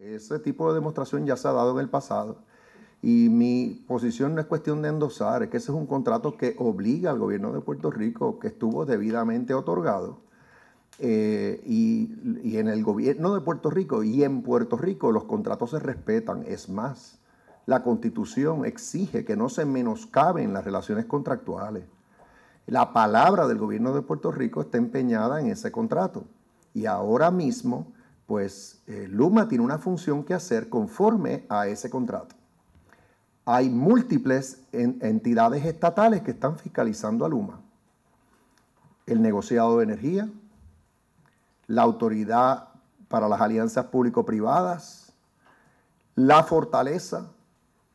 Ese tipo de demostración ya se ha dado en el pasado. Y mi posición no es cuestión de endosar, es que ese es un contrato que obliga al gobierno de Puerto Rico, que estuvo debidamente otorgado. Eh, y, y, en el gobierno de Puerto Rico y en Puerto Rico los contratos se respetan. Es más, la constitución exige que no se menoscaben las relaciones contractuales. La palabra del gobierno de Puerto Rico está empeñada en ese contrato. Y ahora mismo pues eh, Luma tiene una función que hacer conforme a ese contrato. Hay múltiples entidades estatales que están fiscalizando a Luma. El negociado de energía, la autoridad para las alianzas público-privadas, la fortaleza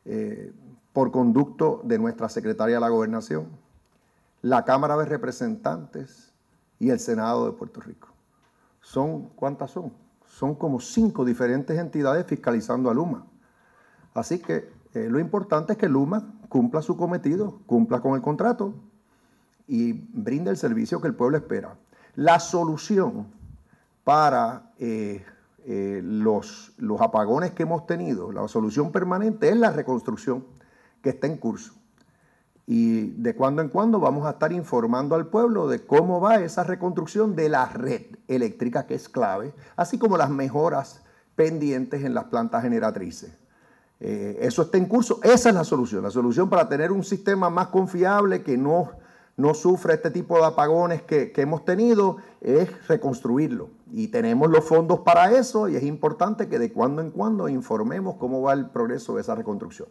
eh, por conducto de nuestra secretaria de la gobernación, la Cámara de Representantes y el Senado de Puerto Rico. ¿Son cuántas son? son como cinco diferentes entidades fiscalizando a Luma. Así que eh, lo importante es que Luma cumpla su cometido, cumpla con el contrato y brinde el servicio que el pueblo espera. La solución para eh, eh, los apagones que hemos tenido, la solución permanente es la reconstrucción que está en curso y de cuando en cuando vamos a estar informando al pueblo de cómo va esa reconstrucción de la red eléctrica que es clave, así como las mejoras pendientes en las plantas generatrices. Eh, eso está en curso, esa es la solución, la solución para tener un sistema más confiable que no, no sufra este tipo de apagones que hemos tenido, es reconstruirlo. Y tenemos los fondos para eso y es importante que de cuando en cuando informemos cómo va el progreso de esa reconstrucción.